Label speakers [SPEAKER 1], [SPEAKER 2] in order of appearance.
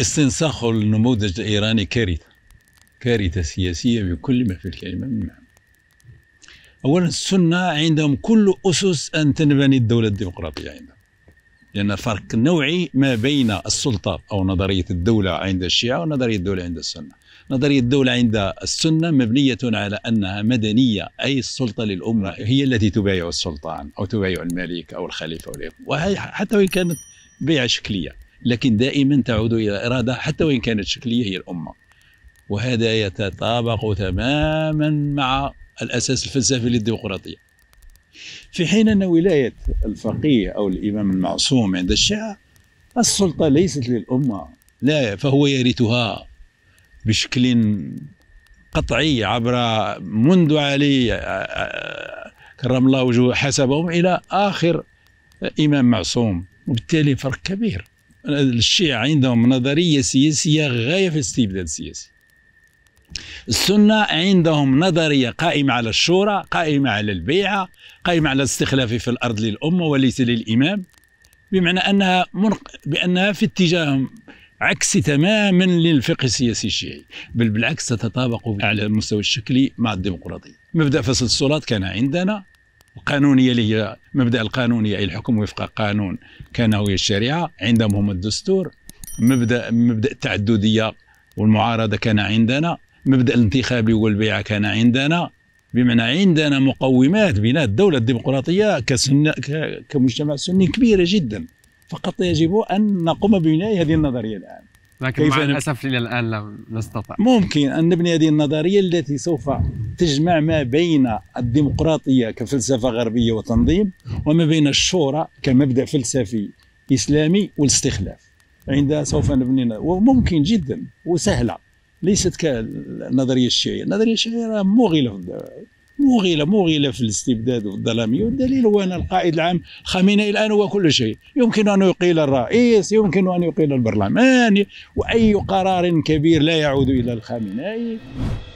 [SPEAKER 1] استنساخ النموذج الإيراني كارثة كارثة سياسية بكل ما في الكلمة من معنى أولا السنة عندهم كل أسس أن تنبني الدولة الديمقراطية عندهم لأن فرق نوعي ما بين السلطة أو نظرية الدولة عند الشيعة ونظرية الدولة عند السنة نظرية الدولة عند السنة مبنية على أنها مدنية أي السلطة للأمة هي التي تبايع السلطان أو تبايع الملك أو الخليفة أو وهي حتى وإن كانت بيعة شكلية لكن دائما تعود إلى إرادة حتى وإن كانت شكلية هي الأمة وهذا يتطابق تماما مع الأساس الفلسفي للديمقراطية في حين أن ولاية الفقيه أو الإمام المعصوم عند الشيعة السلطة ليست للأمة لا فهو يرثها بشكل قطعي عبر منذ علي آه، آه، كرم الله وجهه حسبهم إلى آخر إمام معصوم وبالتالي فرق كبير الشيعة عندهم نظرية سياسية غاية في الاستبداد السياسي السنة عندهم نظرية قائمة على الشورى قائمة على البيعة قائمة على الاستخلاف في الأرض للأمة وليس للإمام بمعنى أنها منق... بأنها في اتجاه عكسي تماما للفقه السياسي الشيعي بل بالعكس تتطابق على المستوى الشكلي مع الديمقراطية مبدأ فصل الصلاة كان عندنا القانونيه اللي هي مبدا القانونيه اي الحكم وفق قانون كان هو الشريعه عندهم هم الدستور مبدا مبدا التعدديه والمعارضه كان عندنا مبدا الانتخابي والبيعه كان عندنا بمعنى عندنا مقومات بناء الدوله الديمقراطيه كسنة كمجتمع سني كبيره جدا فقط يجب ان نقوم ببناء هذه النظريه الان لكن مع الاسف الى الان لم نستطع ممكن ان نبني هذه النظريه التي سوف تجمع ما بين الديمقراطية كفلسفة غربية وتنظيم وما بين الشورى كمبدأ فلسفي إسلامي والاستخلاف عندها سوف نبني وممكن جدا وسهلة ليست كالنظرية الشيعية النظرية الشيعية مغلة مغيلة مغيلة في الاستبداد والظلامية والدليل هو أن القائد العام خامنئي الآن هو كل شيء يمكن أن يقيل الرئيس يمكن أن يقيل البرلمان وأي قرار كبير لا يعود إلى الخامنئي